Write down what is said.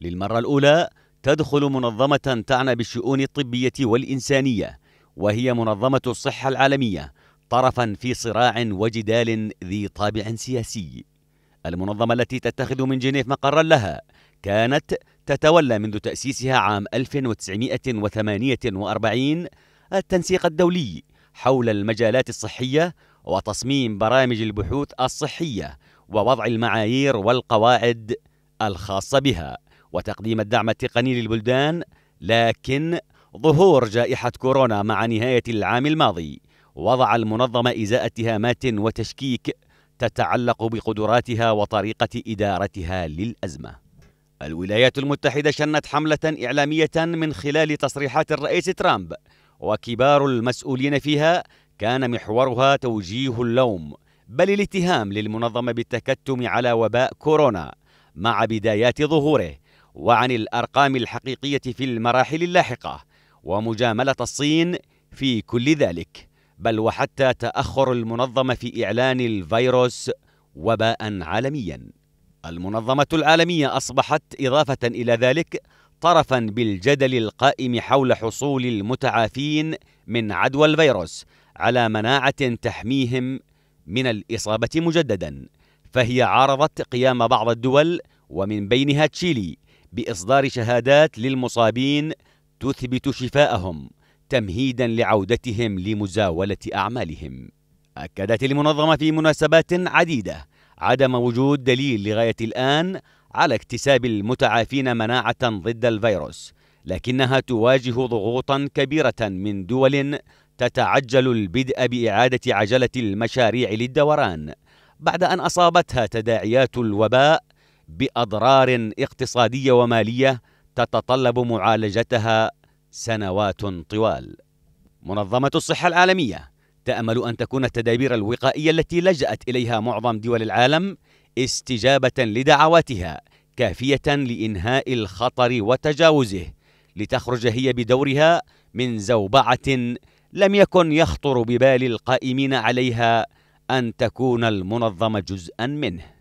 للمرة الأولى تدخل منظمة تعنى بالشؤون الطبية والإنسانية وهي منظمة الصحة العالمية طرفا في صراع وجدال ذي طابع سياسي. المنظمة التي تتخذ من جنيف مقرا لها كانت تتولى منذ تأسيسها عام 1948 التنسيق الدولي حول المجالات الصحية وتصميم برامج البحوث الصحية ووضع المعايير والقواعد الخاصة بها. وتقديم الدعم التقني للبلدان لكن ظهور جائحة كورونا مع نهاية العام الماضي وضع المنظمة إزاء اتهامات وتشكيك تتعلق بقدراتها وطريقة إدارتها للأزمة. الولايات المتحدة شنت حملة إعلامية من خلال تصريحات الرئيس ترامب وكبار المسؤولين فيها كان محورها توجيه اللوم بل الاتهام للمنظمة بالتكتم على وباء كورونا مع بدايات ظهوره وعن الأرقام الحقيقية في المراحل اللاحقة ومجاملة الصين في كل ذلك بل وحتى تأخر المنظمة في إعلان الفيروس وباء عالميا المنظمة العالمية أصبحت إضافة إلى ذلك طرفا بالجدل القائم حول حصول المتعافين من عدوى الفيروس على مناعة تحميهم من الإصابة مجددا فهي عارضت قيام بعض الدول ومن بينها تشيلي باصدار شهادات للمصابين تثبت شفاءهم تمهيدا لعودتهم لمزاوله اعمالهم اكدت المنظمه في مناسبات عديده عدم وجود دليل لغايه الان على اكتساب المتعافين مناعه ضد الفيروس لكنها تواجه ضغوطا كبيره من دول تتعجل البدء باعاده عجله المشاريع للدوران بعد ان اصابتها تداعيات الوباء باضرار اقتصاديه وماليه تتطلب معالجتها سنوات طوال منظمه الصحه العالميه تامل ان تكون التدابير الوقائيه التي لجات اليها معظم دول العالم استجابه لدعواتها كافيه لانهاء الخطر وتجاوزه لتخرج هي بدورها من زوبعه لم يكن يخطر ببال القائمين عليها ان تكون المنظمه جزءا منه